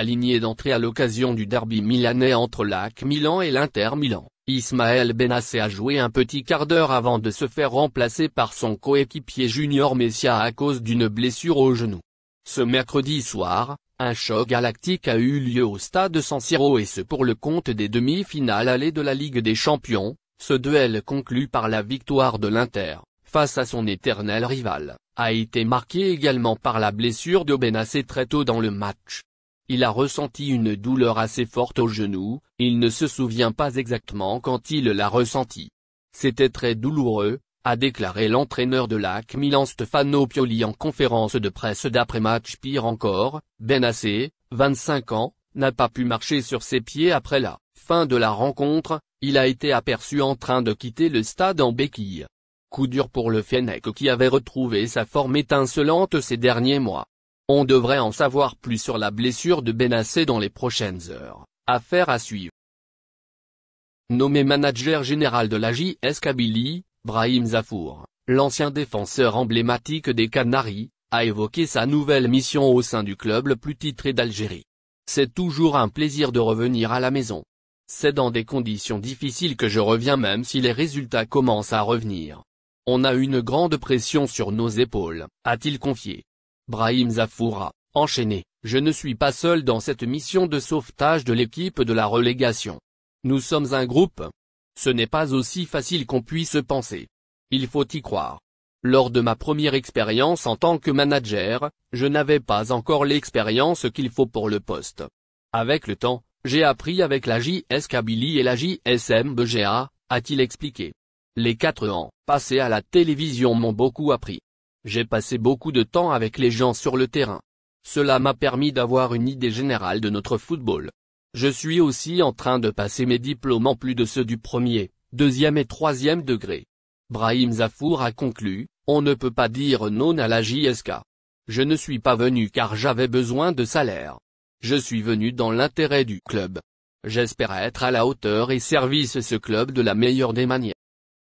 aligné d'entrée à l'occasion du derby milanais entre l'AC Milan et l'Inter Milan. Ismaël Benassé a joué un petit quart d'heure avant de se faire remplacer par son coéquipier Junior Messia à cause d'une blessure au genou. Ce mercredi soir, un choc galactique a eu lieu au stade San Siro et ce pour le compte des demi-finales allées de la Ligue des Champions, ce duel conclu par la victoire de l'Inter, face à son éternel rival, a été marqué également par la blessure de Benassé très tôt dans le match il a ressenti une douleur assez forte au genou, il ne se souvient pas exactement quand il l'a ressenti. C'était très douloureux, a déclaré l'entraîneur de l'AC Milan Stefano Pioli en conférence de presse d'après-match pire encore, Benassé, 25 ans, n'a pas pu marcher sur ses pieds après la fin de la rencontre, il a été aperçu en train de quitter le stade en béquille. Coup dur pour le Fennec qui avait retrouvé sa forme étincelante ces derniers mois. On devrait en savoir plus sur la blessure de Benassé dans les prochaines heures, affaire à suivre. Nommé manager général de la JS Kabylie, Brahim Zafour, l'ancien défenseur emblématique des Canaries, a évoqué sa nouvelle mission au sein du club le plus titré d'Algérie. C'est toujours un plaisir de revenir à la maison. C'est dans des conditions difficiles que je reviens même si les résultats commencent à revenir. On a une grande pression sur nos épaules, a-t-il confié. Brahim Zafoura, enchaîné, je ne suis pas seul dans cette mission de sauvetage de l'équipe de la relégation. Nous sommes un groupe. Ce n'est pas aussi facile qu'on puisse penser. Il faut y croire. Lors de ma première expérience en tant que manager, je n'avais pas encore l'expérience qu'il faut pour le poste. Avec le temps, j'ai appris avec la JS Kabylie et la JSM BGA, a-t-il expliqué. Les quatre ans passés à la télévision m'ont beaucoup appris. J'ai passé beaucoup de temps avec les gens sur le terrain. Cela m'a permis d'avoir une idée générale de notre football. Je suis aussi en train de passer mes diplômes en plus de ceux du premier, deuxième et troisième degré. Brahim Zafour a conclu, on ne peut pas dire non à la JSK. Je ne suis pas venu car j'avais besoin de salaire. Je suis venu dans l'intérêt du club. J'espère être à la hauteur et service ce club de la meilleure des manières.